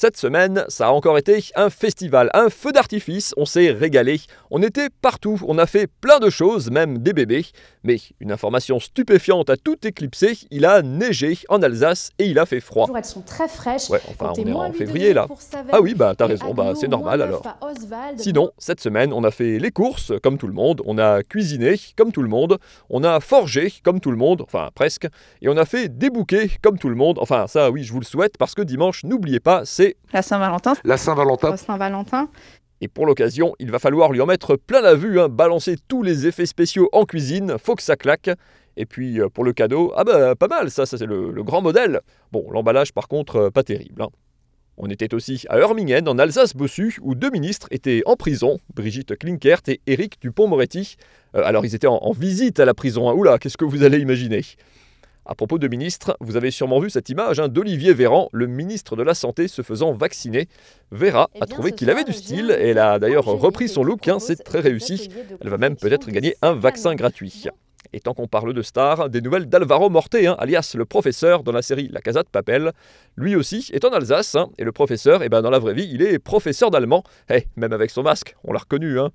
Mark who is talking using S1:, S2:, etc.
S1: Cette semaine, ça a encore été un festival, un feu d'artifice, on s'est régalé, on était partout, on a fait plein de choses, même des bébés. Mais une information stupéfiante a tout éclipsé, il a neigé en Alsace et il a fait froid. Elles
S2: sont très fraîches. Ouais, enfin, on est en février là. Ah oui, bah t'as raison,
S1: bah c'est normal alors. Sinon, cette semaine, on a fait les courses comme tout le monde, on a cuisiné comme tout le monde, on a forgé comme tout le monde, enfin presque, et on a fait des bouquets comme tout le monde. Enfin ça oui, je vous le souhaite parce que dimanche, n'oubliez pas, c'est la Saint-Valentin. La Saint-Valentin. La Saint-Valentin. Et pour l'occasion, il va falloir lui en mettre plein la vue, hein. balancer tous les effets spéciaux en cuisine, faut que ça claque. Et puis euh, pour le cadeau, ah bah pas mal, ça, c'est le, grand modèle. Bon, l'emballage par contre, euh, pas terrible. Hein. On était aussi à Ermingen, en Alsace-Bossu, où deux ministres étaient en prison, Brigitte Klinkert et Éric Dupont-Moretti. Euh, alors ils étaient en, visite à la prison, hein. oula, qu'est-ce que vous allez imaginer à propos de ministre, vous avez sûrement vu cette image hein, d'Olivier Véran, le ministre de la Santé se faisant vacciner. Vera eh a trouvé qu'il avait du style et elle a d'ailleurs repris son look, hein, c'est très réussi. Elle va même peut-être gagner un vaccin gratuit. Et tant qu'on parle de stars, des nouvelles d'Alvaro Morté, hein, alias le professeur dans la série La Casa de Papel. Lui aussi est en Alsace, et le professeur, eh ben, dans la vraie vie, il est professeur d'allemand. Hey, eh, même avec son masque, on l'a reconnu. Hein.